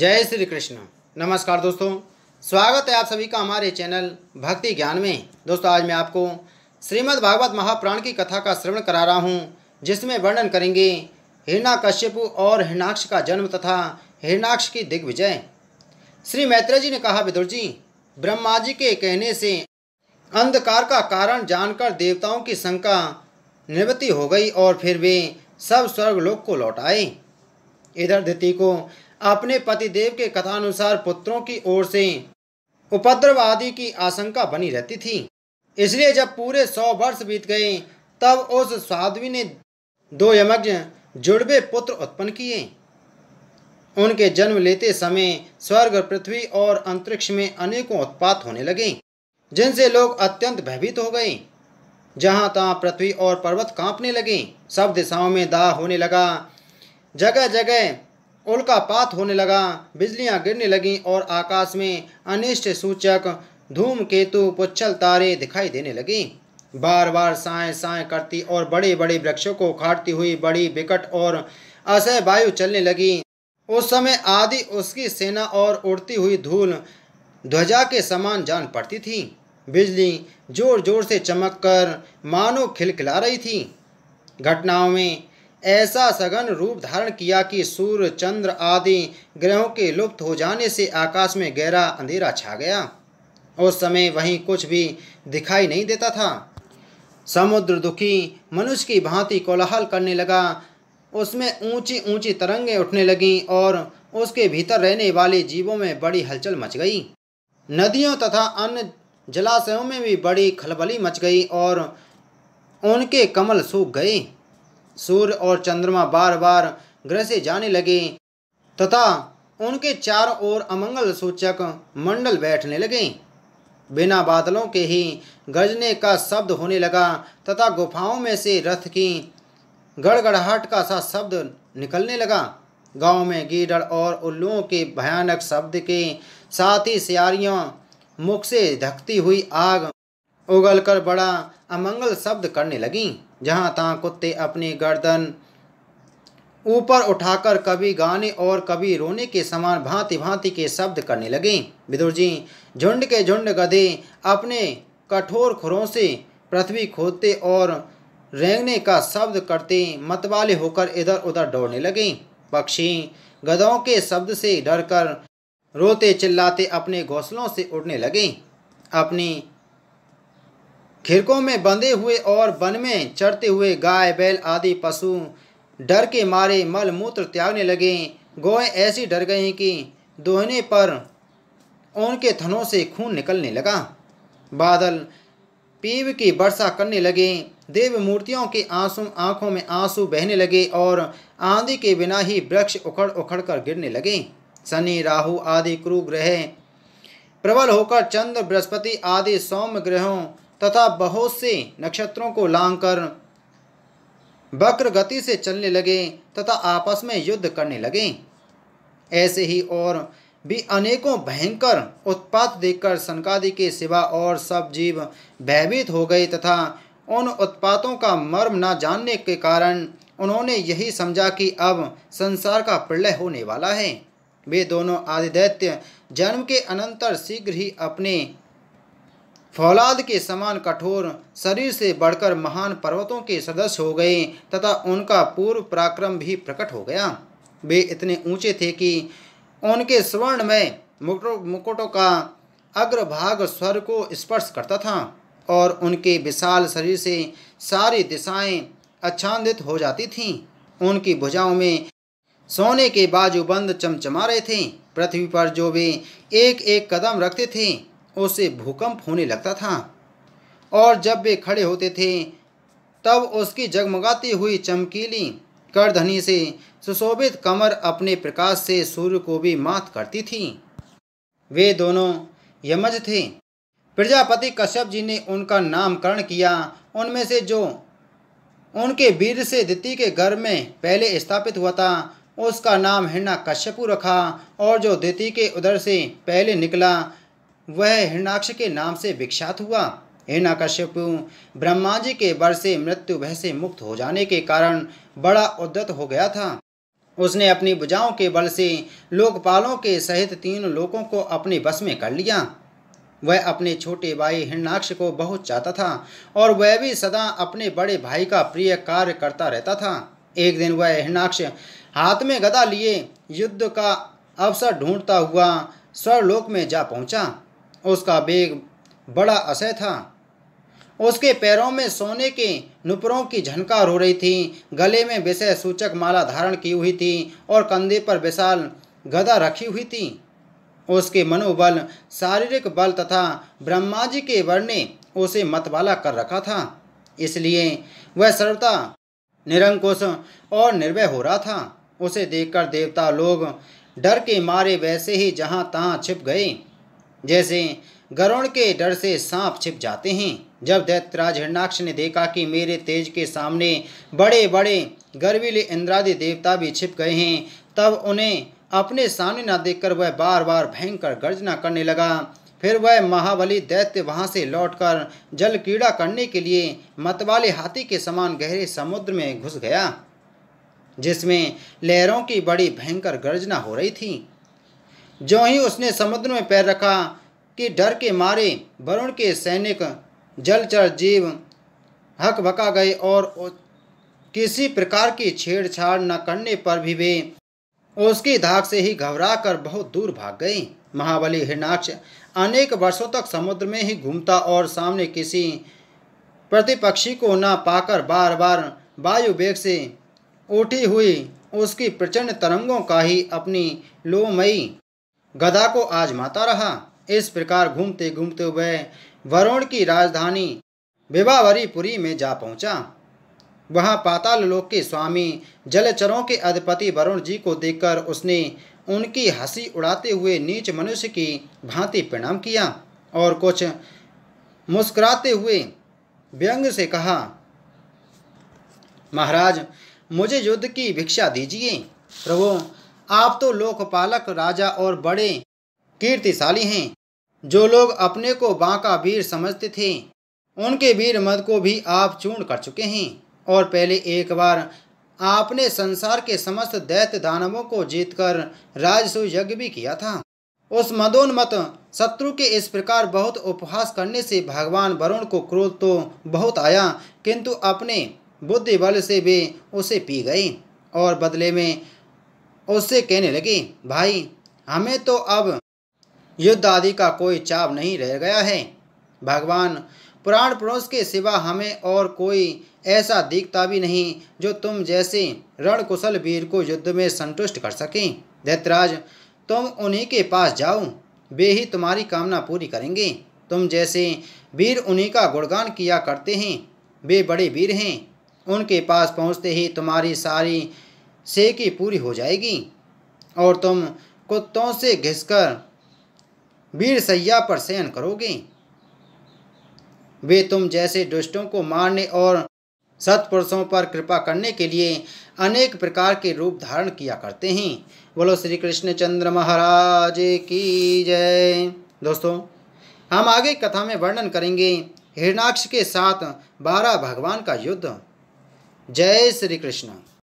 जय श्री कृष्ण नमस्कार दोस्तों स्वागत है आप सभी का हमारे चैनल भक्ति ज्ञान में दोस्तों आज मैं आपको श्रीमद् भागवत महाप्राण की कथा का श्रवण करा रहा हूँ जिसमें वर्णन करेंगे हिरणा और हिरणाक्ष का जन्म तथा हिरणाक्ष की दिग्विजय श्री मैत्रेय जी ने कहा विदुर जी ब्रह्मा जी के कहने से अंधकार का कारण जानकर देवताओं की शंका निवृत्ति हो गई और फिर वे सब स्वर्गलोक को लौट आए इधर धीति को अपने पतिदेव के कथानुसार पुत्रों की ओर से उपद्रव आदि की आशंका बनी रहती थी इसलिए जब पूरे सौ वर्ष बीत गए तब उस साध्वी ने दो यमज्ञ जुड़वे पुत्र उत्पन्न किए उनके जन्म लेते समय स्वर्ग पृथ्वी और अंतरिक्ष में अनेकों उत्पात होने लगे जिनसे लोग अत्यंत भयभीत हो गए जहां तहाँ पृथ्वी और पर्वत कांपने लगे सब दिशाओं में दाह होने लगा जगह जगह उल्कापात होने लगा बिजलियां गिरने लगीं और आकाश में अनिष्ट सूचक धूम केतु पुच्छल तारे दिखाई देने लगीं बार बार साए साए करती और बड़े बड़े वृक्षों को उखाड़ती हुई बड़ी विकट और असह वायु चलने लगी उस समय आदि उसकी सेना और उड़ती हुई धूल ध्वजा के समान जान पड़ती थी बिजली जोर जोर से चमक कर मानो खिलखिला रही थी घटनाओं में ऐसा सघन रूप धारण किया कि सूर्य चंद्र आदि ग्रहों के लुप्त हो जाने से आकाश में गहरा अंधेरा छा गया उस समय वहीं कुछ भी दिखाई नहीं देता था समुद्र दुखी मनुष्य की भांति कोलाहल करने लगा उसमें ऊंची ऊंची तरंगें उठने लगीं और उसके भीतर रहने वाले जीवों में बड़ी हलचल मच गई नदियों तथा अन्य जलाशयों में भी बड़ी खलबली मच गई और उनके कमल सूख गए सूर्य और चंद्रमा बार बार ग्रह से जाने लगे तथा उनके चारों ओर अमंगल सूचक मंडल बैठने लगे बिना बादलों के ही गजने का शब्द होने लगा तथा गुफाओं में से रथ की गड़गड़ाहट का सा शब्द निकलने लगा गांव में गीडड़ और उल्लुओं के भयानक शब्द के साथ ही सियारियों मुख से धकती हुई आग उगल कर बड़ा अमंगल शब्द करने लगीं जहाँ तहाँ कुत्ते अपनी गर्दन ऊपर उठाकर कभी गाने और कभी रोने के समान भांति भांति के शब्द करने लगे विदुर जी झुंड के झुंड गधे अपने कठोर खुरों से पृथ्वी खोदते और रेंगने का शब्द करते मतवाले होकर इधर उधर दौड़ने लगे पक्षी गधों के शब्द से डरकर रोते चिल्लाते अपने घोंसलों से उड़ने लगे अपनी खिरकों में बंधे हुए और वन में चढ़ते हुए गाय बैल आदि पशु डर के मारे मल मूत्र त्यागने लगे गोए ऐसी डर गई कि दोहने पर उनके थनों से खून निकलने लगा बादल पीव की वर्षा करने लगे देव मूर्तियों के आंसू आंखों में आंसू बहने लगे और आंधी के बिना ही वृक्ष उखड़ उखड़ कर गिरने लगे शनि राहु आदि क्रू ग्रह प्रबल होकर चंद्र बृहस्पति आदि सौम्य ग्रहों तथा बहुत से नक्षत्रों को लांघकर वक्र गति से चलने लगे तथा आपस में युद्ध करने लगे ऐसे ही और भी अनेकों भयंकर उत्पात देखकर सनकादि के सिवा और सब जीव भयभीत हो गए तथा उन उत्पातों का मर्म न जानने के कारण उन्होंने यही समझा कि अब संसार का प्रलय होने वाला है वे दोनों आदिदैत्य जन्म के अनंतर शीघ्र ही अपने फौलाद के समान कठोर शरीर से बढ़कर महान पर्वतों के सदस्य हो गए तथा उनका पूर्व पराक्रम भी प्रकट हो गया वे इतने ऊंचे थे कि उनके स्वर्ण में मुकुटों का अग्रभाग स्वर को स्पर्श करता था और उनके विशाल शरीर से सारी दिशाएं अच्छांदित हो जाती थीं उनकी भुजाओं में सोने के बाजूबंद चमचमा रहे थे पृथ्वी पर जो वे एक एक कदम रखते थे उसे भूकंप होने लगता था और जब वे खड़े होते थे तब उसकी जगमगाती हुई चमकीली करधनी से सुशोभित कमर अपने प्रकाश से सूर्य को भी मात करती थी वे दोनों यमज थे प्रजापति कश्यप जी ने उनका नामकरण किया उनमें से जो उनके वीर से दिति के घर में पहले स्थापित हुआ था उसका नाम हिरणा कश्यपु रखा और जो दिति के उदर से पहले निकला वह हिरणाक्ष के नाम से विख्यात हुआ हिरणाकश्यप ब्रह्मा जी के बर से मृत्यु भय से मुक्त हो जाने के कारण बड़ा उद्दत हो गया था उसने अपनी भुजाओं के बल से लोकपालों के सहित तीन लोगों को अपने बस में कर लिया वह अपने छोटे भाई हिरणाक्ष को बहुत चाहता था और वह भी सदा अपने बड़े भाई का प्रिय कार्य करता रहता था एक दिन वह हिरणाक्ष हाथ में गदा लिए युद्ध का अवसर ढूंढता हुआ स्वरलोक में जा पहुंचा उसका बेग बड़ा असह था उसके पैरों में सोने के नुपुरों की झनकार हो रही थी गले में विषय सूचक माला धारण की हुई थी और कंधे पर विशाल गदा रखी हुई थी उसके मनोबल शारीरिक बल तथा ब्रह्मा जी के वर ने उसे मतवाला कर रखा था इसलिए वह सर्वता निरंकुश और निर्भय हो रहा था उसे देखकर देवता लोग डर के मारे वैसे ही जहाँ तहाँ छिप गए जैसे गरुण के डर से सांप छिप जाते हैं जब दैत्यराज हिरणाक्ष ने देखा कि मेरे तेज के सामने बड़े बड़े गर्वीले इंद्रादि देवता भी छिप गए हैं तब उन्हें अपने सामने न देखकर वह बार बार भयंकर गर्जना करने लगा फिर वह महाबली दैत्य वहां से लौटकर जल क्रीड़ा करने के लिए मतवाले हाथी के समान गहरे समुद्र में घुस गया जिसमें लहरों की बड़ी भयंकर गर्जना हो रही थी जो ही उसने समुद्र में पैर रखा कि डर के मारे वरुण के सैनिक जलचर जीव हक भका गए और किसी प्रकार की छेड़छाड़ न करने पर भी वे उसकी धाक से ही घबरा कर बहुत दूर भाग गए महाबली हिरणाक्ष अनेक वर्षों तक समुद्र में ही घूमता और सामने किसी प्रतिपक्षी को न पाकर बार बार वायु वेग से उठी हुई उसकी प्रचंड तरंगों का ही अपनी लोमई गधा को आजमाता रहा इस प्रकार घूमते घूमते वह वरुण की राजधानी विवावरीपुरी में जा पहुंचा वहां पाताल लोक के स्वामी जलचरों के अधिपति वरुण जी को देखकर उसने उनकी हंसी उड़ाते हुए नीच मनुष्य की भांति प्रणाम किया और कुछ मुस्कुराते हुए व्यंग से कहा महाराज मुझे युद्ध की भिक्षा दीजिए प्रभु आप तो लोकपालक राजा और बड़े कीर्तिशाली हैं जो लोग अपने को बांका वीर समझते थे उनके वीर मद को भी आप चूर्ण कर चुके हैं और पहले एक बार आपने संसार के समस्त दैत्य दानवों को जीतकर राजसु यज्ञ भी किया था उस मदोन्मत शत्रु के इस प्रकार बहुत उपहास करने से भगवान वरुण को क्रोध तो बहुत आया किंतु अपने बुद्धि बल से भी उसे पी गई और बदले में उससे कहने लगी भाई हमें तो अब युद्ध आदि का कोई चाप नहीं रह गया है भगवान पुराण पुरुष के सिवा हमें और कोई ऐसा दिखता भी नहीं जो तुम जैसे रण कुशल वीर को युद्ध में संतुष्ट कर सकें दैतराज तुम उन्हीं के पास जाओ वे ही तुम्हारी कामना पूरी करेंगे तुम जैसे वीर उन्हीं का गुणगान किया करते हैं वे बड़े वीर हैं उनके पास पहुंचते ही तुम्हारी सारी से की पूरी हो जाएगी और तुम कुत्तों से घिसकर वीर सैया पर शयन करोगे वे तुम जैसे दुष्टों को मारने और सत्पुरुषों पर कृपा करने के लिए अनेक प्रकार के रूप धारण किया करते हैं बोलो श्री कृष्ण चंद्र महाराज की जय दोस्तों हम आगे कथा में वर्णन करेंगे हिरणाक्ष के साथ बारह भगवान का युद्ध जय श्री कृष्ण